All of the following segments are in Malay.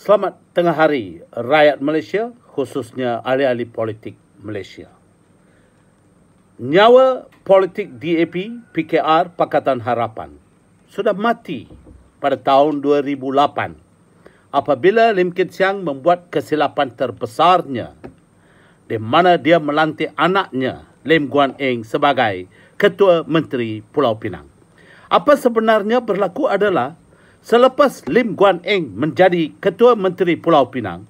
Selamat tengah hari rakyat Malaysia khususnya ahli-ahli politik Malaysia. Nyawa politik DAP, PKR, Pakatan Harapan sudah mati pada tahun 2008 apabila Lim Kit Siang membuat kesilapan terbesarnya di mana dia melantik anaknya Lim Guan Eng sebagai Ketua Menteri Pulau Pinang. Apa sebenarnya berlaku adalah selepas Lim Guan Eng menjadi Ketua Menteri Pulau Pinang,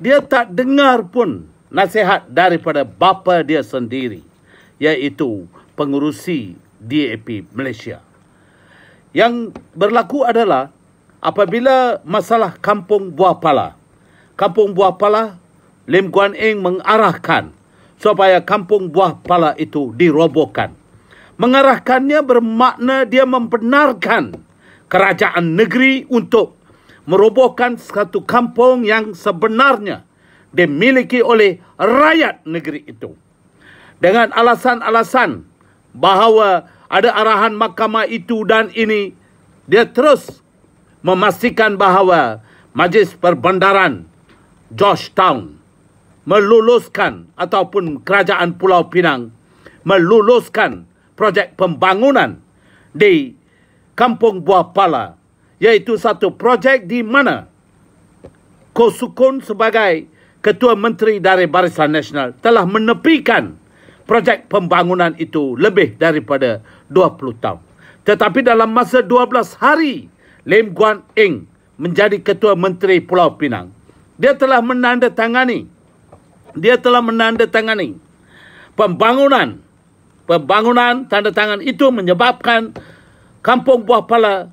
dia tak dengar pun nasihat daripada bapa dia sendiri, iaitu pengurusi DAP Malaysia. Yang berlaku adalah apabila masalah Kampung Buah Pala, Kampung Buah Pala, Lim Guan Eng mengarahkan supaya Kampung Buah Pala itu dirobohkan. Mengarahkannya bermakna dia membenarkan kerajaan negeri untuk merobohkan satu kampung yang sebenarnya dimiliki oleh rakyat negeri itu. Dengan alasan-alasan bahawa ada arahan mahkamah itu dan ini, dia terus memastikan bahawa Majlis Perbandaran Georgetown meluluskan ataupun Kerajaan Pulau Pinang meluluskan projek pembangunan di Kampung Buah Pala iaitu satu projek di mana Ko Kosukun sebagai Ketua Menteri dari Barisan Nasional telah menepikan projek pembangunan itu lebih daripada 20 tahun. Tetapi dalam masa 12 hari Lim Guan Eng menjadi Ketua Menteri Pulau Pinang. Dia telah menandatangani dia telah menandatangani pembangunan pembangunan tanda tangan itu menyebabkan kampung buah pala,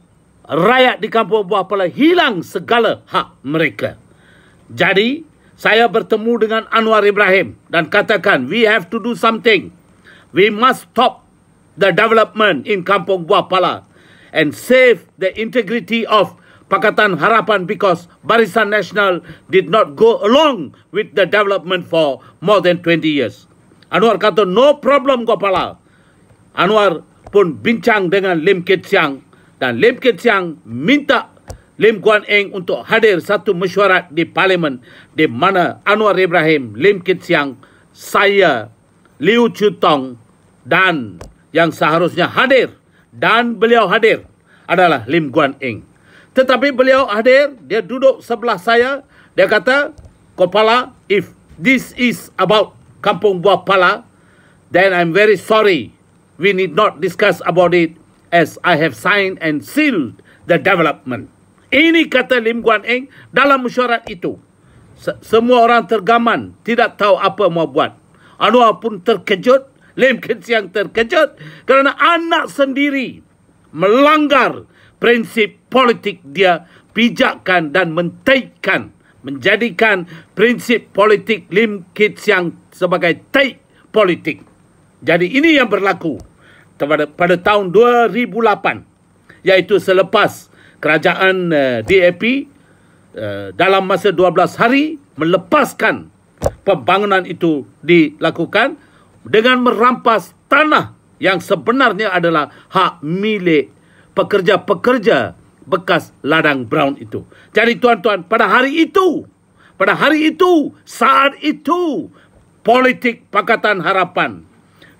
rakyat di kampung buah pala hilang segala hak mereka. Jadi, saya bertemu dengan Anwar Ibrahim dan katakan, we have to do something. We must stop the development in kampung buah pala and save the integrity of Pakatan Harapan because Barisan Nasional did not go along with the development for more than 20 years. Anwar kata, no problem Gopala. Anwar pun bincang dengan Lim Kit Siang dan Lim Kit Siang minta Lim Guan Eng untuk hadir satu mesyuarat di parlimen di mana Anwar Ibrahim, Lim Kit Siang, saya, Liu Chiu Tong dan yang seharusnya hadir dan beliau hadir adalah Lim Guan Eng. Tetapi beliau hadir, dia duduk sebelah saya, dia kata, Kepala, if this is about Kampung Buah Pala, then I'm very sorry we need not discuss about it as I have signed and sealed the development. Ini kata Lim Guan Eng dalam mesyuarat itu. Semua orang tergaman, tidak tahu apa mau buat. Anwar pun terkejut, Lim Siang terkejut kerana anak sendiri melanggar prinsip politik dia pijakkan dan menteikkan menjadikan prinsip politik Lim Kit Siang sebagai teik politik. Jadi ini yang berlaku pada, pada tahun 2008 iaitu selepas kerajaan uh, eh, DAP uh, eh, dalam masa 12 hari melepaskan pembangunan itu dilakukan dengan merampas tanah yang sebenarnya adalah hak milik pekerja-pekerja bekas ladang brown itu. Jadi tuan-tuan, pada hari itu, pada hari itu, saat itu, politik Pakatan Harapan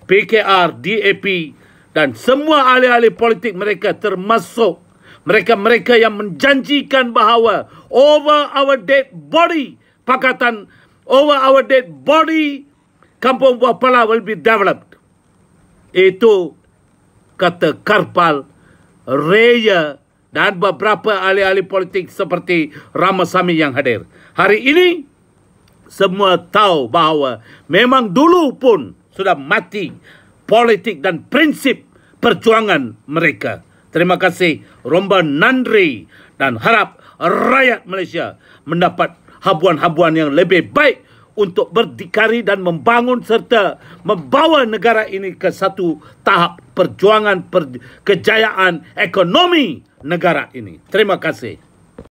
PKR, DAP dan semua ahli-ahli politik mereka termasuk mereka-mereka yang menjanjikan bahawa over our dead body pakatan over our dead body kampung buah pala will be developed. Itu kata Karpal, Raya dan beberapa ahli-ahli politik seperti Ramasami yang hadir. Hari ini semua tahu bahawa memang dulu pun sudah mati politik dan prinsip perjuangan mereka. Terima kasih Romba Nandri dan harap rakyat Malaysia mendapat habuan-habuan yang lebih baik untuk berdikari dan membangun serta membawa negara ini ke satu tahap perjuangan per, kejayaan ekonomi negara ini. Terima kasih.